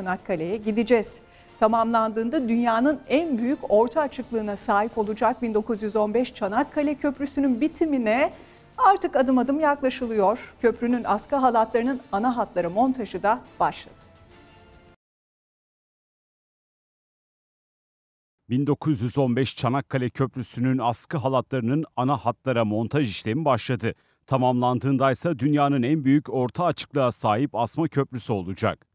Çanakkale'ye gideceğiz. Tamamlandığında dünyanın en büyük orta açıklığına sahip olacak 1915 Çanakkale Köprüsü'nün bitimine artık adım adım yaklaşılıyor. Köprünün askı halatlarının ana hatları montajı da başladı. 1915 Çanakkale Köprüsü'nün askı halatlarının ana hatlara montaj işlemi başladı. Tamamlandığında ise dünyanın en büyük orta açıklığa sahip asma köprüsü olacak.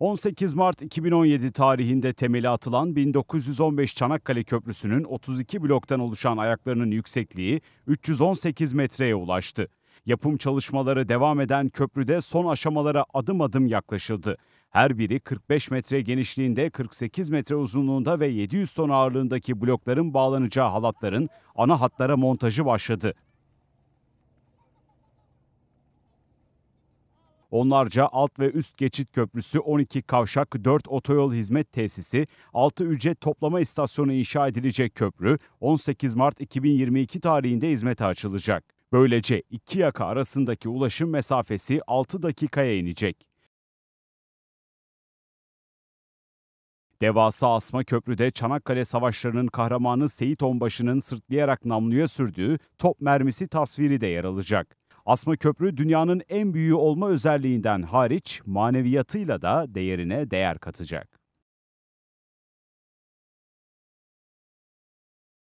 18 Mart 2017 tarihinde temeli atılan 1915 Çanakkale Köprüsü'nün 32 bloktan oluşan ayaklarının yüksekliği 318 metreye ulaştı. Yapım çalışmaları devam eden köprüde son aşamalara adım adım yaklaşıldı. Her biri 45 metre genişliğinde, 48 metre uzunluğunda ve 700 ton ağırlığındaki blokların bağlanacağı halatların ana hatlara montajı başladı. Onlarca alt ve üst geçit köprüsü, 12 kavşak, 4 otoyol hizmet tesisi, 6 ücret toplama istasyonu inşa edilecek köprü 18 Mart 2022 tarihinde hizmete açılacak. Böylece iki yaka arasındaki ulaşım mesafesi 6 dakikaya inecek. Devasa asma köprüde Çanakkale Savaşları'nın kahramanı Seyit Onbaşı'nın sırtlayarak namluya sürdüğü top mermisi tasviri de yer alacak. Asma Köprü dünyanın en büyüğü olma özelliğinden hariç maneviyatıyla da değerine değer katacak.